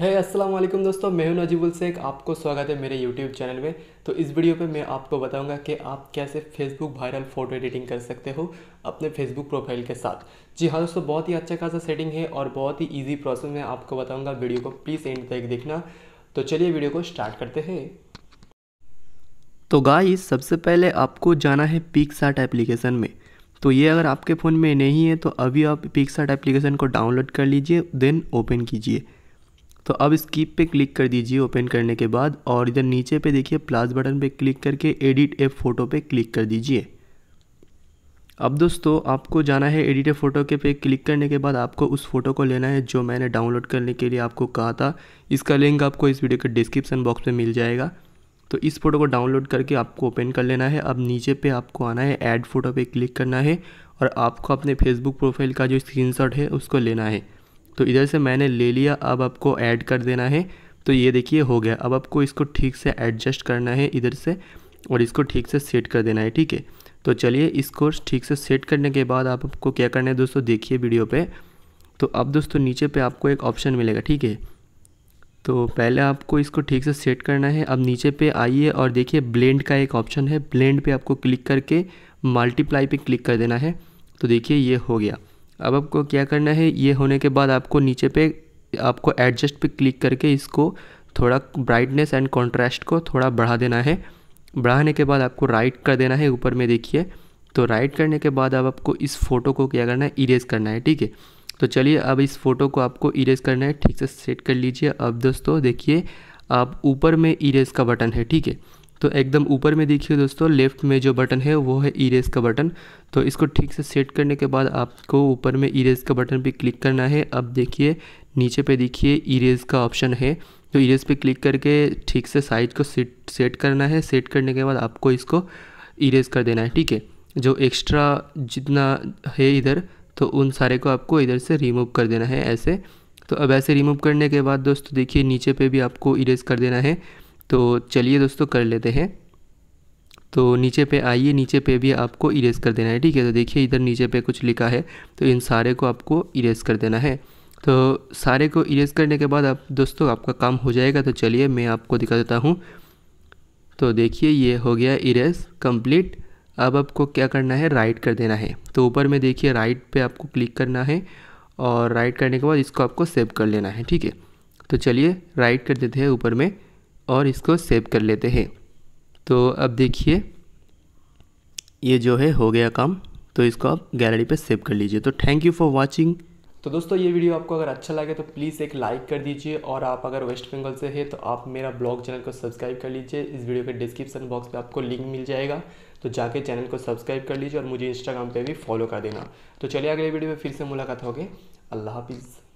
है अस्सलाम वालेकुम दोस्तों मैं हूं नजीबुल शेख आपको स्वागत है मेरे यूट्यूब चैनल में तो इस वीडियो पे मैं आपको बताऊंगा कि आप कैसे फेसबुक वायरल फ़ोटो एडिटिंग कर सकते हो अपने फेसबुक प्रोफाइल के साथ जी हाँ दोस्तों बहुत ही अच्छा खासा सेटिंग है और बहुत ही ईजी प्रोसेस में आपको बताऊँगा वीडियो को प्लीज़ एंड तक देखना तो चलिए वीडियो को स्टार्ट करते हैं तो गाई सबसे पहले आपको जाना है पिकसार्ट एप्लीकेशन में तो ये अगर आपके फ़ोन में नहीं है तो अभी आप पिकसार्ट एप्लीकेशन को डाउनलोड कर लीजिए देन ओपन कीजिए तो अब स्कीप पे क्लिक कर दीजिए ओपन करने के बाद और इधर नीचे पे देखिए प्लस बटन पे क्लिक करके एडिट ए फ़ोटो पे क्लिक कर दीजिए अब दोस्तों आपको जाना है एडिट ए फ़ोटो के पे क्लिक करने के बाद आपको उस फ़ोटो को लेना है जो मैंने डाउनलोड करने के लिए आपको कहा था इसका लिंक आपको इस वीडियो के डिस्क्रिप्सन बॉक्स में मिल जाएगा तो इस फ़ोटो को डाउनलोड करके आपको ओपन कर लेना है अब नीचे पे आपको आना है ऐड फ़ोटो पे क्लिक करना है और आपको अपने फेसबुक प्रोफाइल का जो स्क्रीनशॉट है उसको लेना है तो इधर से मैंने ले लिया अब आपको ऐड कर देना है तो ये देखिए हो गया अब आपको इसको ठीक से एडजस्ट करना है इधर से और इसको ठीक से सेट कर देना है ठीक है तो चलिए इसको ठीक से सेट करने के बाद आप आपको क्या करना है दोस्तों देखिए वीडियो पे तो अब दोस्तों नीचे पे आपको एक ऑप्शन मिलेगा ठीक है तो पहले आपको इसको ठीक से सेट करना है अब नीचे पे आइए और देखिए ब्लेंड का एक ऑप्शन है ब्लेंड पे आपको क्लिक करके मल्टीप्लाई पे क्लिक कर देना है तो देखिए ये हो गया अब आपको क्या करना है ये होने के बाद आपको नीचे पे आपको एडजस्ट पे क्लिक करके इसको थोड़ा ब्राइटनेस एंड कॉन्ट्रास्ट को थोड़ा बढ़ा देना है बढ़ाने के बाद आपको राइट कर देना है ऊपर में देखिए तो राइट करने के बाद अब आपको इस फ़ोटो को क्या करना है इरेज करना है ठीक है तो चलिए अब इस फ़ोटो को आपको इरेज करना है ठीक से सेट कर लीजिए अब दोस्तों देखिए आप ऊपर में इरेज का बटन है ठीक है तो एकदम ऊपर में देखिए दोस्तों लेफ्ट में जो बटन है वो है इरेज का बटन तो इसको ठीक से सेट करने के बाद आपको ऊपर में इरेज का बटन पे क्लिक करना है अब देखिए नीचे पे देखिए इरेज का ऑप्शन है तो इरेज पे क्लिक करके ठीक से साइज को सेट सेट करना है सेट करने के बाद आपको इसको इरेज कर देना है ठीक है जो एक्स्ट्रा जितना है इधर तो उन सारे को आपको इधर से रिमूव कर देना है ऐसे तो अब ऐसे रिमूव करने के बाद दोस्तों देखिए नीचे पे भी आपको इरेज कर देना है तो चलिए दोस्तों कर लेते हैं तो नीचे पे आइए नीचे पे भी आपको इरेज कर देना है ठीक है तो देखिए इधर नीचे पे कुछ लिखा है तो इन सारे को आपको इरेज कर देना है तो सारे को इरेज करने के बाद आप दोस्तों आपका काम हो जाएगा तो चलिए मैं आपको दिखा देता हूँ तो देखिए ये हो गया इरेज कंप्लीट अब आपको क्या करना है राइट कर देना है तो ऊपर में देखिए राइट पर आपको क्लिक करना है और राइट करने के बाद इसको आपको सेव कर लेना है ठीक है तो चलिए राइट कर देते हैं ऊपर में और इसको सेव कर लेते हैं तो अब देखिए ये जो है हो गया काम तो इसको आप गैलरी पे सेव कर लीजिए तो थैंक यू फॉर वाचिंग तो दोस्तों ये वीडियो आपको अगर अच्छा लगे तो प्लीज़ एक लाइक कर दीजिए और आप अगर वेस्ट बंगाल से है तो आप मेरा ब्लॉग चैनल को सब्सक्राइब कर लीजिए इस वीडियो के डिस्क्रिप्शन बॉक्स में आपको लिंक मिल जाएगा तो जाके चैनल को सब्सक्राइब कर लीजिए और मुझे इंस्टाग्राम पर भी फॉलो कर देना तो चलिए अगले वीडियो में फिर से मुलाकात होगी अल्लाह हाफिज़